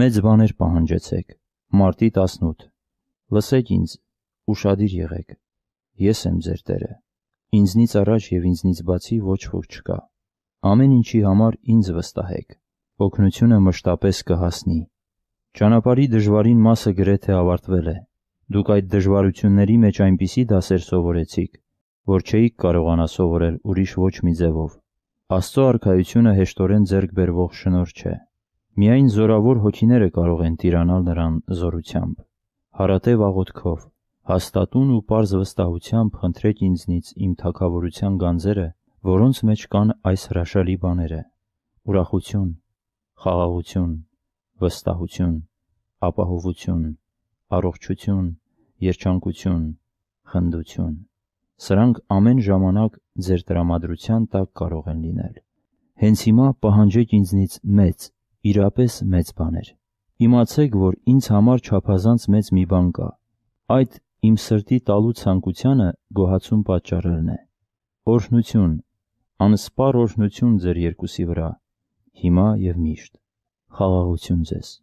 Մեծ բաներ պահանջեցեք։ Մարտի 18։ Լսեք ինձ, ուրախadir եղեք։ Ես եմ ձեր Տերը։ Ինձնից առաջ եւ ինձնից բացի ոչ ոք չկա։ Ամեն ինչի համար ինձ վստահեք։ Օգնությունը մշտապես կհասնի։ Ճանապարհի դժվարին մասը գրեթե ավարտվել է։ Դուք այդ դժվարությունների մեջ այնպիսի դասեր սովորեցիք, որ չէիք կարողանա սովորել ուրիշ ոչ մի ձևով։ Աստծո արքայությունը հեշտորեն ձեռք բերվող շնոր չէ։ Միայն զորավոր հոգիները կարող են տիրանալ նրան զորությամբ, հարատև աղոթքով, հաստատուն ու պարզ վստահությամբ խնդրեք ինձնից իմ թակավորության գանձերը, որոնց մեջ կան այս հրաշալի բաները՝ ուրախություն, խաղաղություն, վստահություն, ապահովություն, առողջություն, երջանկություն, խնդություն։ Սրանք ամեն ժամանակ ձեր տրամադրության տակ կարող են լինել։ Հենց հիմա պահանջեք ինձնից մեծ իրապես մեծ բան էր։ Իմացեք, որ ինձ համար չափազանց մեծ մի բան կա։ Այդ իմ սրտի տալու ցանկությանը գոհացում պատճառելն է։ Օրհնություն, անսպառ օրհնություն ձեր երկուսի վրա, հիմա եւ միշտ։ Խաղաղություն ձեզ։